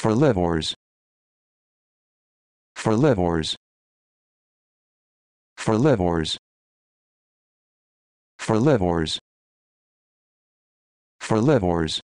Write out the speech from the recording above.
For livers. For livers. For livers. For livers. For livers.